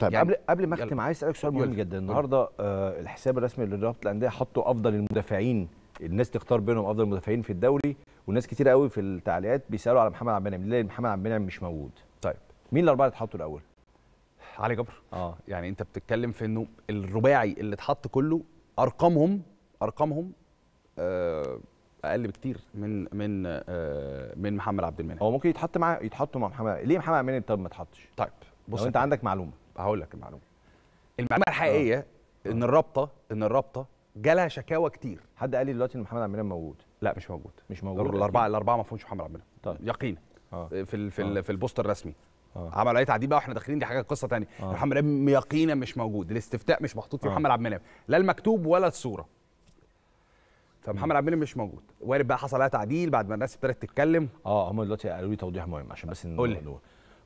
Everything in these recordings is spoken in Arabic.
طيب يعني قبل قبل ما اختم عايز اسالك سؤال مهم جدا النهارده آه الحساب الرسمي لرابطه الانديه حطوا افضل المدافعين الناس تختار بينهم افضل المدافعين في الدوري وناس كتير قوي في التعليقات بيسالوا على محمد عبد المنعم ليه محمد عبد المنعم مش موجود طيب مين الاربعه اللي اتحطوا الاول علي جبر اه يعني انت بتتكلم في انه الرباعي اللي اتحط كله ارقامهم ارقامهم آه اقل بكتير من من آه من محمد عبد المنعم هو ممكن يتحط مع يتحطوا مع محمد ليه محمد عبد المنعم طب ما اتحطش طيب بص لو انت عندك معلومه هقول لك المعلومه المعلومه الحقيقيه أوه. ان الرابطه ان الرابطه جالها شكاوى كتير حد قال لي دلوقتي ان محمد عبد المنعم موجود لا مش موجود مش موجود الاربعه الاربعه ما فيهمش محمد عبد المنعم طيب يقينا آه. آه، في في آه. في البوست الرسمي آه. عملوا اي تعديل بقى واحنا داخلين دي حاجه قصه ثانيه آه. محمد عبد يقينا مش موجود الاستفتاء مش محطوط في محمد عبد المنعم لا المكتوب ولا الصوره فمحمد عبد المنعم مش موجود وارد بقى حصل لها تعديل بعد ما الناس ابتدت تتكلم اه هم دلوقتي قالوا لي توضيح مهم عشان بس قول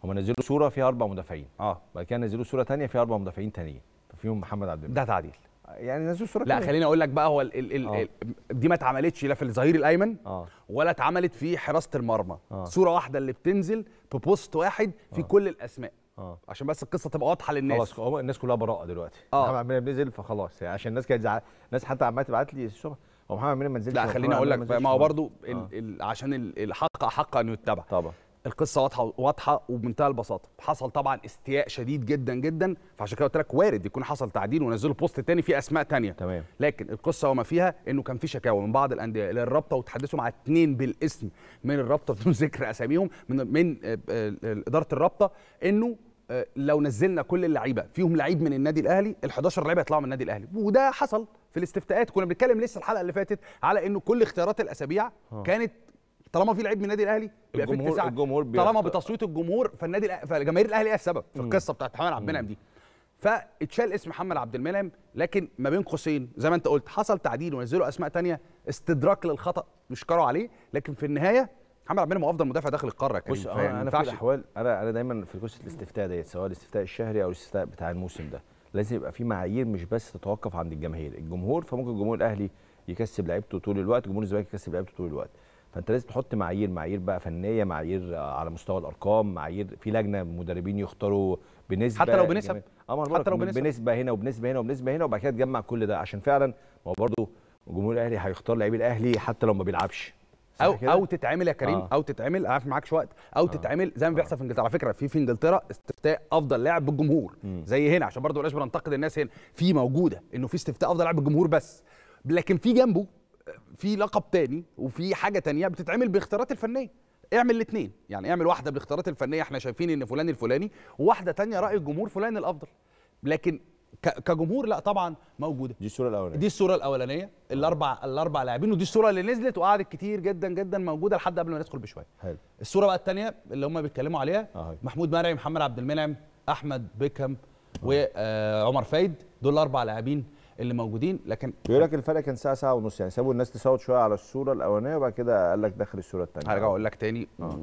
هم نزلوا صوره فيها اربع مدافعين اه بعد كده نزلوا صوره ثانيه فيها اربع مدافعين ثانيين فيهم محمد عبد المنعم ده تعديل يعني نزلوا صوره لا خليني اقول لك بقى هو الـ الـ آه. ال دي ما اتعملتش لا في الظهير الايمن آه. ولا اتعملت في حراسه المرمى آه. صوره واحده اللي بتنزل ببوست واحد في آه. كل الاسماء آه. عشان بس القصه تبقى واضحه للناس خلاص هو الناس كلها براءه دلوقتي آه. محمد عبد بنزل فخلاص يعني عشان الناس كانت الناس حتى عماله تبعت لي الصبح هو محمد عبد ما نزلش لا خليني اقول لك ما هو برضه آه. عشان الحق حق ان يتبع طبعا القصه واضحه واضحه وبمنتهى البساطه حصل طبعا استياء شديد جدا جدا فعشان كده قلت لك وارد يكون حصل تعديل ونزلوا بوست تاني فيه اسماء تانية تمام لكن القصه وما فيها انه كان في شكاوى من بعض الانديه للرابطه وتحدثوا مع اثنين بالاسم من الرابطه بدون ذكر اساميهم من من آه، آه، اداره الرابطه انه آه، لو نزلنا كل اللعيبه فيهم لعيب من النادي الاهلي ال 11 لعيب هيطلعوا من النادي الاهلي وده حصل في الاستفتاءات كنا بنتكلم لسه الحلقه اللي فاتت على انه كل اختيارات الاسابيع كانت طالما في لعيب من النادي الاهلي يبقى في اتساع الجمهور طالما بتصويت الجمهور فالنادي فجماهير الاهلي هي السبب في القصه بتاعت محمد عبد المنعم دي فاتشال اسم محمد عبد المنعم لكن ما بين قوسين زي ما انت قلت حصل تعديل ونزلوا اسماء تانية استدراك للخطا مشكروا عليه لكن في النهايه محمد عبد المنعم هو افضل مدافع داخل القاره كريم بص انا, أنا في الاحوال انا انا دايما في قصه الاستفتاء ديت سواء الاستفتاء الشهري او الاستفتاء بتاع الموسم ده لازم يبقى في معايير مش بس تتوقف عند الجماهير الجمهور فممكن الجمهور الاهلي يكسب لعيبته طول الوقت جمهور الزمالك يكسب لعيبته طول الوقت فانت لازم تحط معايير معايير بقى فنيه معايير آه، على مستوى الارقام معايير في لجنه مدربين يختاروا بنسبه حتى لو بنسب اه حتى لو بنسب بنسبه هنا وبنسبه هنا وبنسبه هنا وبعد كده تجمع كل ده عشان فعلا ما هو برضه جمهور الاهلي هيختار لعيب الاهلي حتى لو ما بيلعبش او او تتعمل يا كريم آه. او تتعمل عارف معاكش وقت او آه. تتعمل زي ما آه. بيحصل آه. في انجلترا على فكره في في انجلترا استفتاء افضل لاعب بالجمهور م. زي هنا عشان برضه بلاش بننتقد الناس هنا في موجوده انه في استفتاء افضل لاعب بالجمهور بس لكن في جنبه في لقب تاني وفي حاجه تانية بتتعمل باختيارات الفنيه اعمل الاثنين يعني اعمل واحده بالاختيارات الفنيه احنا شايفين ان فلان الفلاني وواحده تانية راي الجمهور فلان الافضل لكن كجمهور لا طبعا موجوده دي الصوره الاولانيه دي الصوره الاولانيه الاربع الاربع لاعبين ودي الصوره اللي نزلت وقعدت كتير جدا جدا موجوده لحد قبل ما ندخل بشويه حلو الصوره بقى الثانيه اللي هم بيتكلموا عليها آه. محمود مرعي محمد عبد المنعم احمد بيكم وعمر آه، فايد دول اربع لاعبين اللي موجودين لكن بيقول لك الفرق كان ساعه ساعه ونص يعني سابوا الناس تصوت شويه على الصوره الاولانيه وبعد كده قال لك داخل الصوره الثانيه هرجع اقول لك تاني آه.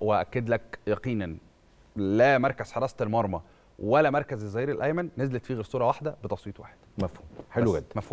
واكد لك يقينا لا مركز حراسه المرمى ولا مركز الظهير الايمن نزلت فيه غير صوره واحده بتصويت واحد مفهوم حلو جدا مفهوم